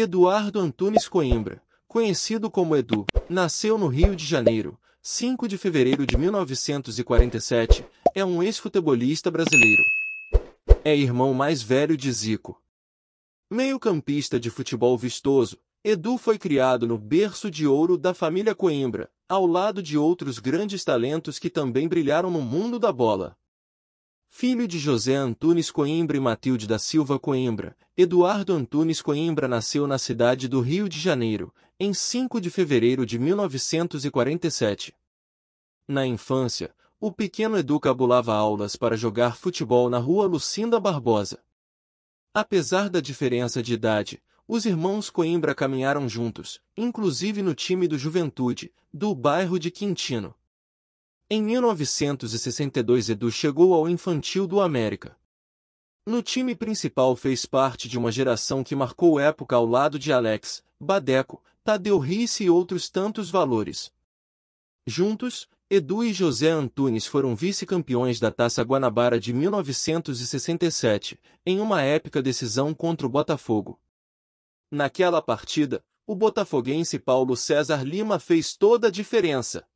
Eduardo Antunes Coimbra, conhecido como Edu, nasceu no Rio de Janeiro, 5 de fevereiro de 1947, é um ex-futebolista brasileiro. É irmão mais velho de Zico. Meio-campista de futebol vistoso, Edu foi criado no berço de ouro da família Coimbra, ao lado de outros grandes talentos que também brilharam no mundo da bola filho de José Antunes Coimbra e Matilde da Silva Coimbra. Eduardo Antunes Coimbra nasceu na cidade do Rio de Janeiro, em 5 de fevereiro de 1947. Na infância, o pequeno Edu cabulava aulas para jogar futebol na rua Lucinda Barbosa. Apesar da diferença de idade, os irmãos Coimbra caminharam juntos, inclusive no time do Juventude, do bairro de Quintino. Em 1962 Edu chegou ao Infantil do América. No time principal fez parte de uma geração que marcou época ao lado de Alex, Badeco, Tadeu Risse e outros tantos valores. Juntos, Edu e José Antunes foram vice-campeões da Taça Guanabara de 1967, em uma épica decisão contra o Botafogo. Naquela partida, o botafoguense Paulo César Lima fez toda a diferença.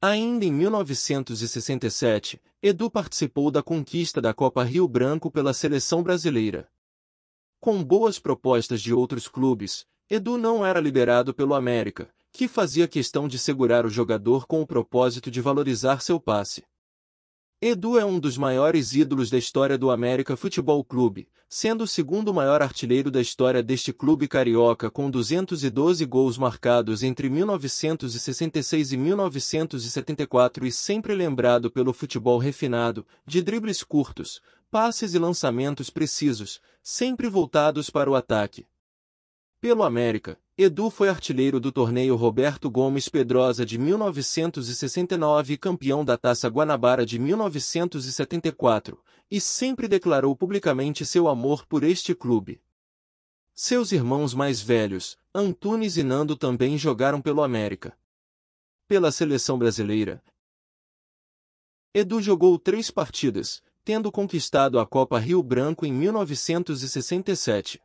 Ainda em 1967, Edu participou da conquista da Copa Rio Branco pela seleção brasileira. Com boas propostas de outros clubes, Edu não era liberado pelo América, que fazia questão de segurar o jogador com o propósito de valorizar seu passe. Edu é um dos maiores ídolos da história do América Futebol Clube, sendo o segundo maior artilheiro da história deste clube carioca com 212 gols marcados entre 1966 e 1974 e sempre lembrado pelo futebol refinado, de dribles curtos, passes e lançamentos precisos, sempre voltados para o ataque. Pelo América, Edu foi artilheiro do torneio Roberto Gomes Pedrosa de 1969 e campeão da Taça Guanabara de 1974, e sempre declarou publicamente seu amor por este clube. Seus irmãos mais velhos, Antunes e Nando também jogaram pelo América. Pela seleção brasileira, Edu jogou três partidas, tendo conquistado a Copa Rio Branco em 1967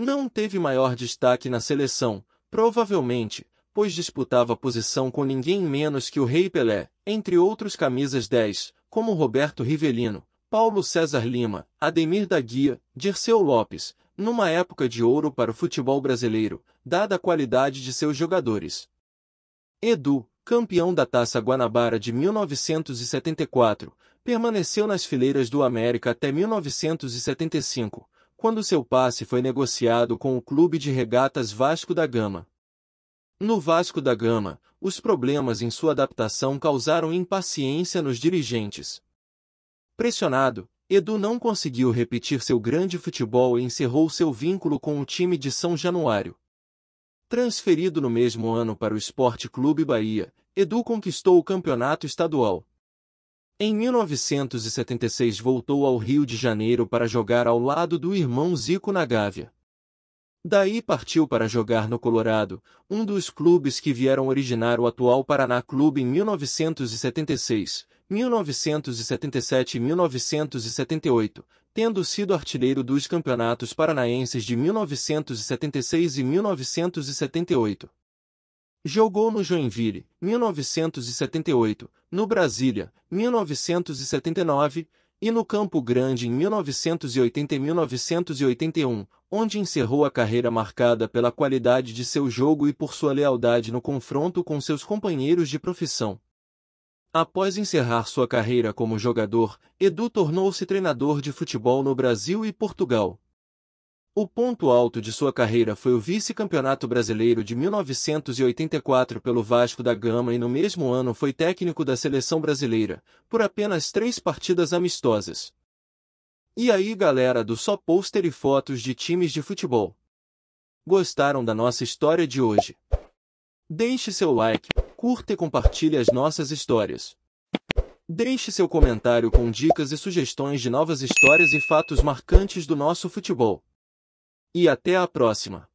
não teve maior destaque na seleção, provavelmente, pois disputava posição com ninguém menos que o Rei Pelé, entre outros camisas 10, como Roberto Rivelino, Paulo César Lima, Ademir da Guia, Dirceu Lopes, numa época de ouro para o futebol brasileiro, dada a qualidade de seus jogadores. Edu, campeão da Taça Guanabara de 1974, permaneceu nas fileiras do América até 1975, quando seu passe foi negociado com o Clube de Regatas Vasco da Gama. No Vasco da Gama, os problemas em sua adaptação causaram impaciência nos dirigentes. Pressionado, Edu não conseguiu repetir seu grande futebol e encerrou seu vínculo com o time de São Januário. Transferido no mesmo ano para o Esporte Clube Bahia, Edu conquistou o campeonato estadual. Em 1976 voltou ao Rio de Janeiro para jogar ao lado do irmão Zico na Gávea. Daí partiu para jogar no Colorado, um dos clubes que vieram originar o atual Paraná Clube em 1976, 1977 e 1978, tendo sido artilheiro dos campeonatos paranaenses de 1976 e 1978. Jogou no Joinville, 1978, no Brasília, 1979, e no Campo Grande em 1980 e 1981, onde encerrou a carreira marcada pela qualidade de seu jogo e por sua lealdade no confronto com seus companheiros de profissão. Após encerrar sua carreira como jogador, Edu tornou-se treinador de futebol no Brasil e Portugal. O ponto alto de sua carreira foi o vice-campeonato brasileiro de 1984 pelo Vasco da Gama e no mesmo ano foi técnico da seleção brasileira, por apenas três partidas amistosas. E aí galera do Só Pôster e Fotos de Times de Futebol. Gostaram da nossa história de hoje? Deixe seu like, curta e compartilhe as nossas histórias. Deixe seu comentário com dicas e sugestões de novas histórias e fatos marcantes do nosso futebol e até a próxima!